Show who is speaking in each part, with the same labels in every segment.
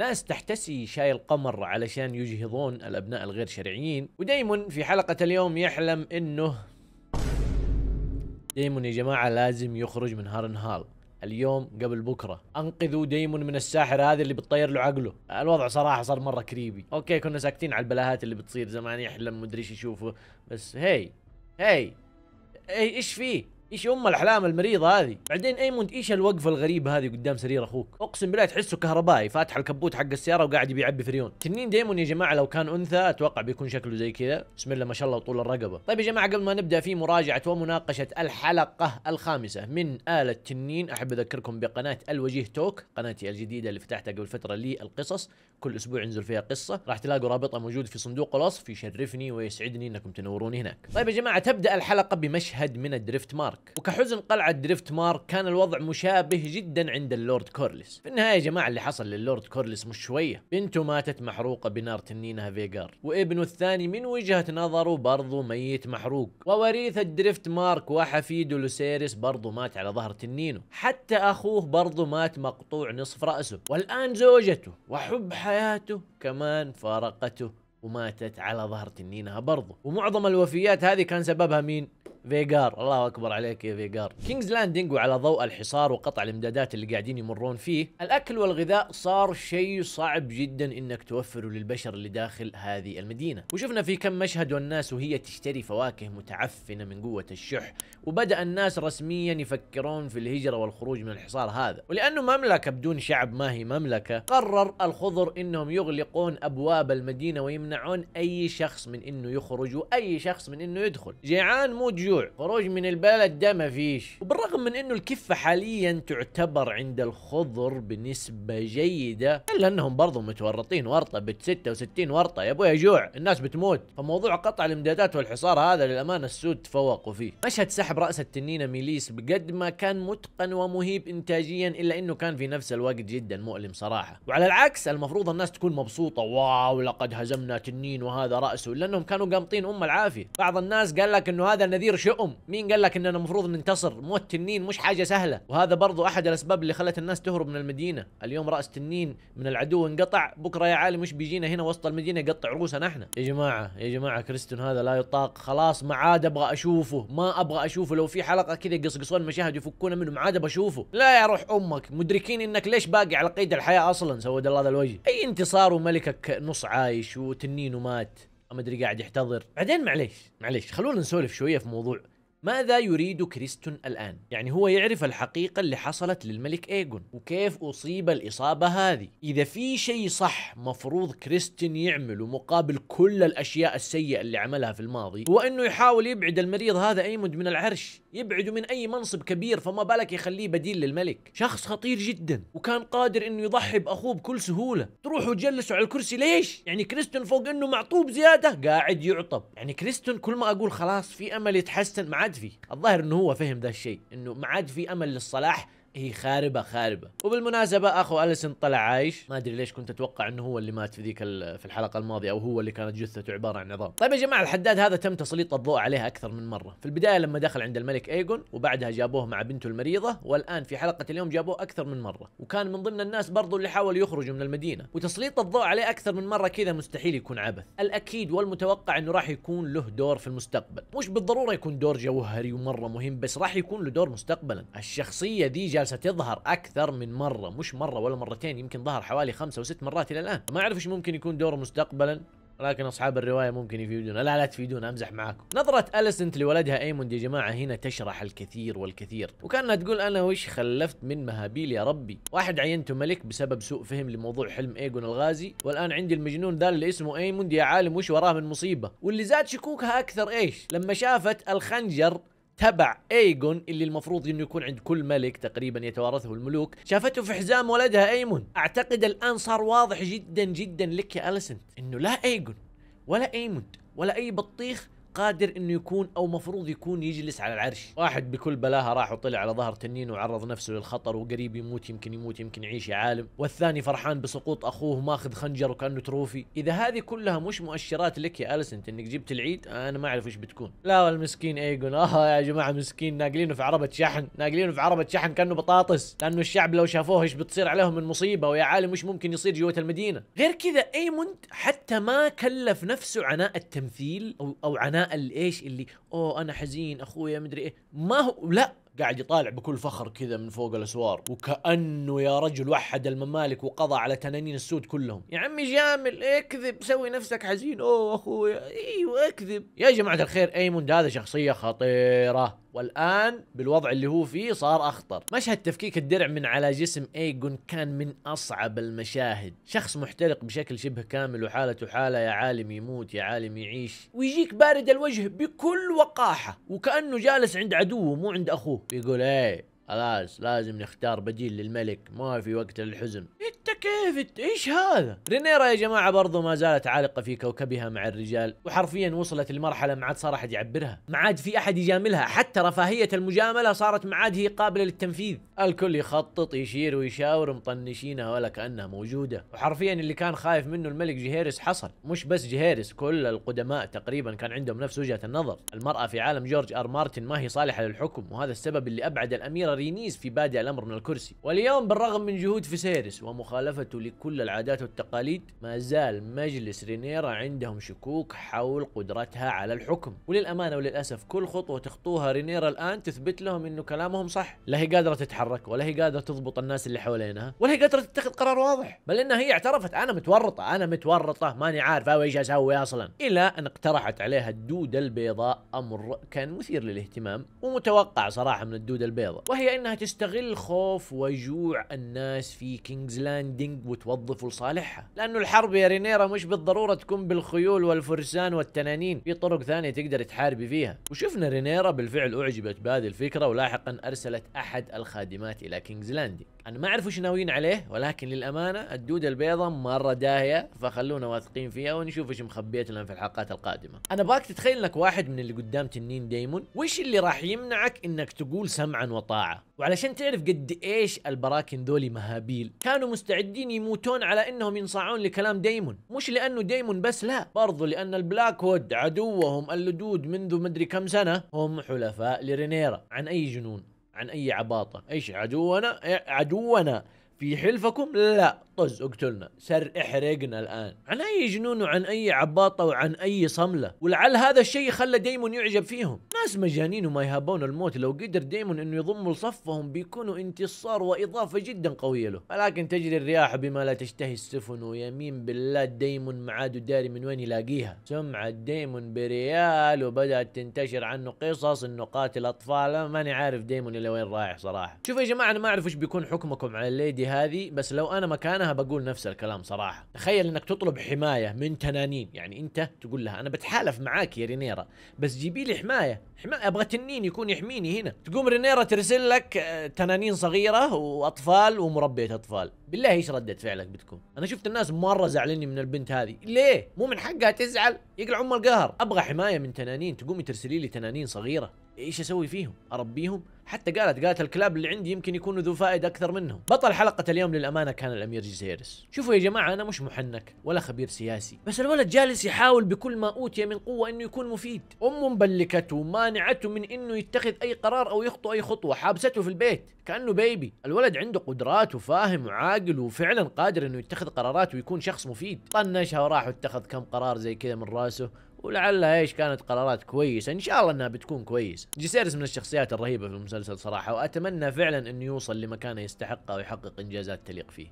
Speaker 1: ناس تحتسي شاي القمر علشان يجهضون الأبناء الغير شرعيين وديمون في حلقة اليوم يحلم إنه ديمون يا جماعة لازم يخرج من هارن هال اليوم قبل بكره انقذوا ديمون من الساحر هذا اللي بتطير له عقله الوضع صراحه صار مره كريبي اوكي كنا ساكتين على البلاهات اللي بتصير زمان يحلم مدري ايش يشوفه بس هي هي ايش فيه ايش ام الاحلام المريضه هذه بعدين ايموند ايش الوقفه الغريبه هذه قدام سرير اخوك اقسم بالله تحسه كهربائي فاتح الكبوت حق السياره وقاعد يعبي فريون تنين ديمون يا جماعه لو كان انثى اتوقع بيكون شكله زي كذا بسم الله ما شاء الله وطول الرقبه طيب يا جماعه قبل ما نبدا في مراجعه ومناقشه الحلقه الخامسه من اله التنين احب اذكركم بقناه الوجيه توك قناتي الجديده اللي فتحتها قبل فتره للقصص كل اسبوع ينزل فيها قصه راح تلاقوا رابطها موجود في صندوق الوصف يشرفني ويسعدني انكم تنوروني هناك طيب يا جماعه تبدا الحلقه بمشهد من الدريفت مارك وكحزن قلعه دريفت مارك كان الوضع مشابه جدا عند اللورد كورليس في النهايه يا جماعه اللي حصل للورد كورليس مش شويه بنته ماتت محروقه بنار تنينها فيجار وابنه الثاني من وجهه نظره برضه ميت محروق ووريث الدريفت مارك وحفيده لوسيريس برضه مات على ظهر تنينه حتى اخوه برضه مات مقطوع نصف راسه والان زوجته وحبها حياته كمان فارقته وماتت على ظهر تنينها برضه ومعظم الوفيات هذه كان سببها مين فيجار الله اكبر عليك يا فيجار كينجز لاندنج وعلى ضوء الحصار وقطع الامدادات اللي قاعدين يمرون فيه الاكل والغذاء صار شيء صعب جدا انك توفره للبشر اللي داخل هذه المدينه وشفنا في كم مشهد والناس وهي تشتري فواكه متعفنه من قوه الشح وبدا الناس رسميا يفكرون في الهجره والخروج من الحصار هذا ولانه مملكه بدون شعب ما هي مملكه قرر الخضر انهم يغلقون ابواب المدينه ويمنعون اي شخص من انه يخرج واي شخص من انه يدخل جيعان مو الجوع خروج من البلد ده مفيش وبالرغم من انه الكفة حاليا تعتبر عند الخضر بنسبة جيدة الا انهم برضو متورطين ورطة بت 66 ورطة يا ابويا جوع الناس بتموت فموضوع قطع الامدادات والحصار هذا للامانة السود تفوقوا فيه مشهد سحب رأس التنينة ميليس بقد ما كان متقن ومهيب انتاجيا الا انه كان في نفس الوقت جدا مؤلم صراحة وعلى العكس المفروض الناس تكون مبسوطة واو لقد هزمنا تنين وهذا رأسه لانهم كانوا قامطين ام العافية بعض الناس قال لك انه هذا نذير شؤم مين قال لك اننا المفروض ننتصر موت تنين مش حاجه سهله وهذا برضو احد الاسباب اللي خلت الناس تهرب من المدينه اليوم راس تنين من العدو انقطع بكره يا عالم مش بيجينا هنا وسط المدينه يقطع رؤوسنا احنا يا جماعه يا جماعه كريستون هذا لا يطاق خلاص ما عاد ابغى اشوفه ما ابغى اشوفه لو في حلقه كذا يقصقصون مشاهد يفكونا منه ما عاد بشوفه لا يا روح امك مدركين انك ليش باقي على قيد الحياه اصلا سود الله هذا الوجه اي انتصار وملكك نص عايش وتنين ومات ما ادري قاعد يحتضر بعدين معليش معليش خلونا نسولف شويه في موضوع ماذا يريد كريستون الآن؟ يعني هو يعرف الحقيقة اللي حصلت للملك إيجون وكيف أصيب الإصابة هذه إذا في شيء صح مفروض كريستون يعمله مقابل كل الأشياء السيئة اللي عملها في الماضي هو أنه يحاول يبعد المريض هذا ايمود من العرش يبعده من اي منصب كبير فما بالك يخليه بديل للملك شخص خطير جدا وكان قادر انه يضحي باخوه بكل سهوله تروحوا تجلسوا على الكرسي ليش يعني كريستون فوق انه معطوب زياده قاعد يعطب يعني كريستون كل ما اقول خلاص في امل يتحسن ما عاد في الظاهر انه هو فهم ذا الشيء انه ما عاد في امل للصلاح هي خاربه خاربه وبالمناسبه اخو اليسن طلع عايش ما ادري ليش كنت اتوقع انه هو اللي مات في ذيك في الحلقه الماضيه او هو اللي كانت جثته عباره عن عظام طيب يا جماعه الحداد هذا تم تسليط الضوء عليها اكثر من مره في البدايه لما دخل عند الملك ايجون وبعدها جابوه مع بنته المريضه والان في حلقه اليوم جابوه اكثر من مره وكان من ضمن الناس برضو اللي حاولوا يخرجوا من المدينه وتسليط الضوء عليه اكثر من مره كذا مستحيل يكون عبث الاكيد والمتوقع انه راح يكون له دور في المستقبل مش بالضروره يكون دور جوهري ومره مهم بس راح يكون له دور مستقبلا الشخصيه دي جالسه تظهر اكثر من مره مش مره ولا مرتين يمكن ظهر حوالي خمسة ست مرات الى الان ما اعرف ايش ممكن يكون دوره مستقبلا لكن اصحاب الروايه ممكن يفيدونا لا لا تفيدونا امزح معاكم نظره اليسنت لولدها ايموند يا جماعه هنا تشرح الكثير والكثير وكانها تقول انا وش خلفت من مهابيل يا ربي واحد عينته ملك بسبب سوء فهم لموضوع حلم ايجون الغازي والان عندي المجنون ذا اللي اسمه ايموند يا عالم وش وراه من مصيبه واللي زاد شكوكها اكثر ايش لما شافت الخنجر تبع ايجون اللي المفروض انه يكون عند كل ملك تقريبا يتوارثه الملوك شافته في حزام ولدها ايمون اعتقد الان صار واضح جدا جدا لك يا اليسنت انه لا ايجون ولا ايموند ولا اي بطيخ قادر انه يكون او مفروض يكون يجلس على العرش واحد بكل بلاها راح وطلع على ظهر تنين وعرض نفسه للخطر وقريب يموت يمكن يموت يمكن يعيش يا عالم والثاني فرحان بسقوط اخوه ماخذ خنجر وكانه تروفي اذا هذه كلها مش مؤشرات لك يا اليسنت انك جبت العيد انا ما اعرف ايش بتكون لا والمسكين ايجون اه يا جماعه مسكين ناقلينه في عربه شحن ناقلينه في عربه شحن كانه بطاطس لانه الشعب لو شافوه ايش بتصير عليهم من مصيبه ويا عالم مش ممكن يصير جوه المدينه غير كذا ايموند حتى ما كلف نفسه عناء التمثيل او او عناء الايش اللي اوه انا حزين اخويا مدري ايه ما هو لا قاعد يطالع بكل فخر كذا من فوق الاسوار وكانه يا رجل وحد الممالك وقضى على تنانين السود كلهم يا عمي جامل اكذب سوي نفسك حزين اوه اخويا ايوه اكذب يا جماعه الخير ايموند هذا شخصيه خطيره والآن بالوضع اللي هو فيه صار أخطر مشهد تفكيك الدرع من على جسم ايجون كان من أصعب المشاهد شخص محترق بشكل شبه كامل وحالته حالة يا عالم يموت يا عالم يعيش ويجيك بارد الوجه بكل وقاحة وكأنه جالس عند عدوه مو عند أخوه يقول ايه خلاص لازم نختار بديل للملك ما في وقت للحزن كيف ايش هذا رينيرا يا جماعه برضو ما زالت عالقه في كوكبها مع الرجال وحرفيا وصلت لمرحله ما عاد صار احد يعبرها ما عاد في احد يجاملها حتى رفاهيه المجامله صارت ما عاد هي قابله للتنفيذ الكل يخطط يشير ويشاور مطنشينها ولا كانها موجوده وحرفيا اللي كان خايف منه الملك جهيرس حصل مش بس جهيرس كل القدماء تقريبا كان عندهم نفس وجهه النظر المراه في عالم جورج ار مارتن ما هي صالحه للحكم وهذا السبب اللي ابعد الاميره رينيز في بادئ الامر من الكرسي واليوم بالرغم من جهود فيسيرس ومخالفه مخالفته لكل العادات والتقاليد ما زال مجلس رينيرا عندهم شكوك حول قدرتها على الحكم وللأمانة وللأسف كل خطوة تخطوها رينيرا الآن تثبت لهم أنه كلامهم صح لا هي قادرة تتحرك ولا هي قادرة تضبط الناس اللي حوالينها ولا هي قادرة تتخذ قرار واضح بل أنها هي اعترفت أنا متورطة أنا متورطة ماني عارف ايش أسوي أصلا إلى أن اقترحت عليها الدودة البيضاء أمر كان مثير للاهتمام ومتوقع صراحة من الدودة البيضاء وهي أنها تستغل خوف وجوع الناس في كينجز لاند بريدنج وتوظفه لصالحها لانه الحرب يا رينيرا مش بالضروره تكون بالخيول والفرسان والتنانين في طرق ثانيه تقدر تحاربي فيها وشفنا رينيرا بالفعل اعجبت بهذه الفكره ولاحقا ارسلت احد الخادمات الى كينجز لاندي انا ما اعرف وش ناويين عليه ولكن للامانه الدوده البيضاء مره داهيه فخلونا واثقين فيها ونشوف ايش مخبيت لنا في الحلقات القادمه انا باك تتخيل انك واحد من اللي قدام تنين ديمون، وش اللي راح يمنعك انك تقول سمعا وطاعه وعلشان تعرف قد ايش البراكن ذولي مهابيل كانوا مستعدين يموتون على انهم ينصاعون لكلام ديمون، مش لانه ديمون بس لا برضو لان البلاك هود عدوهم اللدود منذ مدري كم سنه هم حلفاء لرينيرا عن اي جنون عن اي عباطه ايش عدونا إيه، عدونا في حلفكم لا طز اقتلنا سر احرقنا الان عن اي جنون وعن اي عباطه وعن اي صمله ولعل هذا الشيء خلى ديمون يعجب فيهم ناس مجانين وما يهابون الموت لو قدر ديمون انه يضم لصفهم بيكونوا انتصار واضافه جدا قويه له ولكن تجري الرياح بما لا تشتهي السفن ويمين بالله ديمون معاد داري من وين يلاقيها سمعة ديمون بريال وبدأت تنتشر عنه قصص انه قاتل اطفال ماني عارف ديمون الى وين رايح صراحه شوف يا جماعه انا ما اعرف ايش بيكون حكمكم على الليدي هذه بس لو انا مكانها انا بقول نفس الكلام صراحه تخيل انك تطلب حمايه من تنانين يعني انت تقول لها انا بتحالف معاك يا رينيرا بس جيبي لي حمايه حمايه ابغى تنين يكون يحميني هنا تقوم رينيرا ترسل لك آه، تنانين صغيره واطفال ومربيه اطفال بالله ايش رده فعلك بتكون انا شفت الناس مره زعلانين من البنت هذه ليه مو من حقها تزعل يقلع ام القهر ابغى حمايه من تنانين تقومي ترسلي لي تنانين صغيره ايش اسوي فيهم؟ اربيهم؟ حتى قالت قالت الكلاب اللي عندي يمكن يكونوا ذو فائده اكثر منهم. بطل حلقه اليوم للامانه كان الامير جزيرس. شوفوا يا جماعه انا مش محنك ولا خبير سياسي، بس الولد جالس يحاول بكل ما اوتي من قوه انه يكون مفيد. امه مبلكته ومانعته من انه يتخذ اي قرار او يخطو اي خطوه، حابسته في البيت، كانه بيبي. الولد عنده قدرات وفاهم وعاقل وفعلا قادر انه يتخذ قرارات ويكون شخص مفيد. طنشها وراح واتخذ كم قرار زي كذا من راسه ولعلها ايش كانت قرارات كويسه ان شاء الله انها بتكون كويسه جيسيرس من الشخصيات الرهيبه في المسلسل صراحه واتمنى فعلا انه يوصل لمكانه يستحقه ويحقق انجازات تليق فيه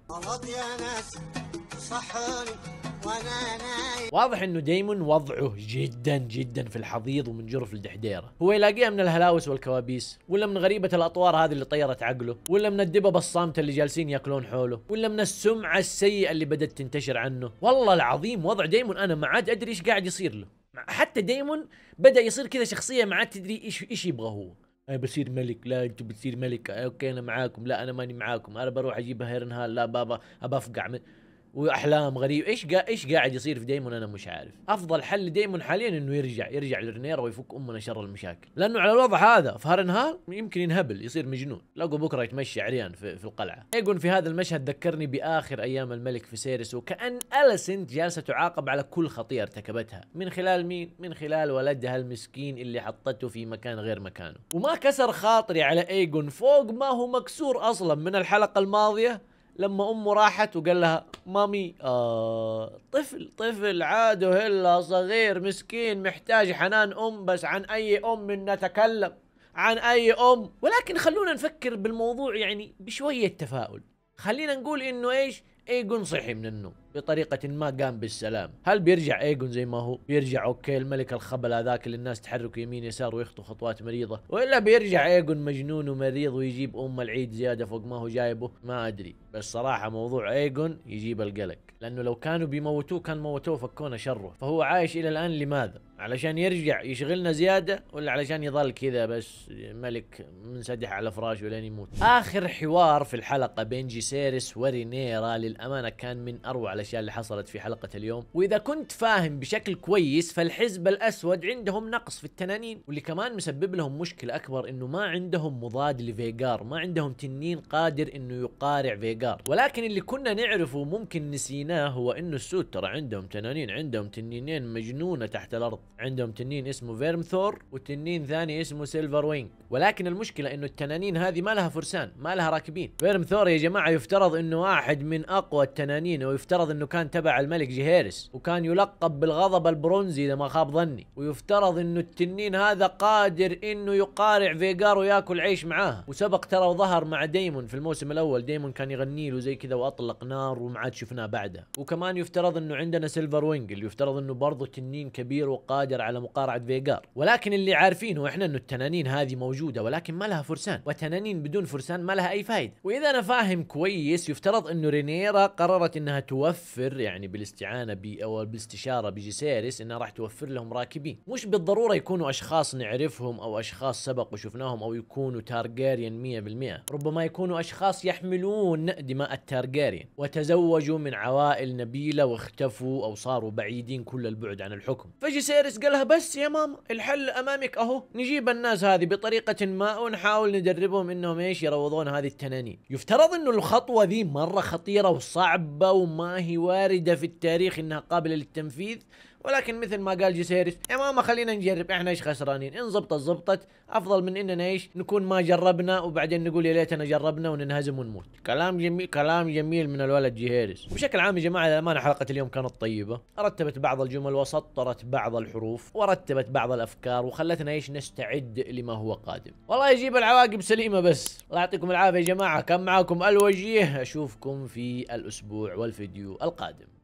Speaker 1: واضح انه ديمون وضعه جدا جدا في الحضيض ومن جرف الدحديره، هو يلاقيها من الهلاوس والكوابيس، ولا من غريبه الاطوار هذه اللي طيرت عقله، ولا من الدببة الصامته اللي جالسين ياكلون حوله، ولا من السمعه السيئه اللي بدات تنتشر عنه، والله العظيم وضع ديمون انا ما عاد ادري ايش قاعد يصير له. حتى ديمون بدا يصير كذا شخصيه ما عاد تدري ايش ايش يبغى هو انا بصير ملك لا انت بتصير ملكه اوكي انا معاكم لا انا ماني معاكم انا بروح اجيب هيرنهال لا بابا ابى افقع من واحلام غريب ايش قا... ايش قاعد يصير في ديمون انا مش عارف افضل حل لديمون حاليا انه يرجع يرجع لرينيرا ويفك امنا شر المشاكل لانه على الوضع هذا في هارنهال يمكن ينهبل يصير مجنون لقوا بكره يتمشى عريان في, في القلعه ايجون في هذا المشهد ذكرني باخر ايام الملك في سيرس وكان اليسنت جالسه تعاقب على كل خطيئه ارتكبتها من خلال مين من خلال ولدها المسكين اللي حطته في مكان غير مكانه وما كسر خاطري على ايجون فوق ما هو مكسور اصلا من الحلقه الماضيه لما امه راحت وقال لها مامي آه طفل طفل عاده هلا صغير مسكين محتاج حنان ام بس عن اي ام نتكلم عن اي ام ولكن خلونا نفكر بالموضوع يعني بشويه تفاؤل خلينا نقول انه ايش ايجون صحي من النوم بطريقة ما قام بالسلام هل بيرجع ايجون زي ما هو بيرجع اوكي الملك الخبل هذاك اللي الناس تحركه يمين يسار ويخطو خطوات مريضة ولا بيرجع ايجون مجنون ومريض ويجيب ام العيد زيادة فوق ما هو جايبه ما ادري بس صراحة موضوع ايجون يجيب القلق لانه لو كانوا بيموتوه كان موتوه فكونا شره فهو عايش الى الان لماذا علشان يرجع يشغلنا زياده ولا علشان يظل كذا بس ملك منسدح على فراشه لين يموت اخر حوار في الحلقه بين جيسيرس ورينيرا للامانه كان من اروع الاشياء اللي حصلت في حلقه اليوم واذا كنت فاهم بشكل كويس فالحزب الاسود عندهم نقص في التنانين واللي كمان مسبب لهم مشكله اكبر انه ما عندهم مضاد لفيجار ما عندهم تنين قادر انه يقارع فيجار ولكن اللي كنا نعرفه ممكن نسيناه هو انه السود ترى عندهم تنانين عندهم تنينين مجنونه تحت الارض عندهم تنين اسمه فيرمثور وتنين ثاني اسمه سيلفر وينج ولكن المشكله انه التنانين هذه ما لها فرسان ما لها راكبين فيرمثور يا جماعه يفترض انه واحد من اقوى التنانين ويفترض انه كان تبع الملك جهيرس وكان يلقب بالغضب البرونزي اذا ما خاب ظني ويفترض انه التنين هذا قادر انه يقارع فيجار وياكل عيش معاها وسبق ترى وظهر مع ديمون في الموسم الاول ديمون كان يغني له زي كذا واطلق نار وما عاد شفناه بعدها وكمان يفترض انه عندنا سيلفر وينج اللي يفترض انه برضه تنين كبير وقادر قادر على مقارعه فيجار ولكن اللي عارفينه احنا انه التنانين هذه موجوده ولكن ما لها فرسان وتنانين بدون فرسان ما لها اي فائده واذا انا فاهم كويس يفترض انه رينيرا قررت انها توفر يعني بالاستعانه بي او بالاستشاره بجيسيريس انها راح توفر لهم راكبين مش بالضروره يكونوا اشخاص نعرفهم او اشخاص سبق وشفناهم او يكونوا تارجاريان 100% ربما يكونوا اشخاص يحملون دماء التارجاريان وتزوجوا من عوائل نبيله واختفوا او صاروا بعيدين كل البعد عن الحكم فجيسيريس الحارس قالها بس يا ماما الحل امامك اهو نجيب الناس هذه بطريقه ما ونحاول ندربهم انهم ايش يروضون هذه التنانين يفترض انه الخطوه ذي مره خطيره وصعبه وما هي وارده في التاريخ انها قابله للتنفيذ ولكن مثل ما قال جيسيرس يا إيه، ماما خلينا نجرب احنا ايش خسرانين ان زبطت زبطت افضل من اننا ايش نكون ما جربنا وبعدين نقول يا ليتنا جربنا وننهزم ونموت كلام جميل كلام جميل من الولد جيهيرس بشكل عام يا جماعه للامانه حلقه اليوم كانت طيبه رتبت بعض الجمل وسطرت بعض الحروف ورتبت بعض الافكار وخلتنا ايش نستعد لما هو قادم والله يجيب العواقب سليمه بس الله يعطيكم العافيه يا جماعه كان معاكم الوجيه اشوفكم في الاسبوع والفيديو القادم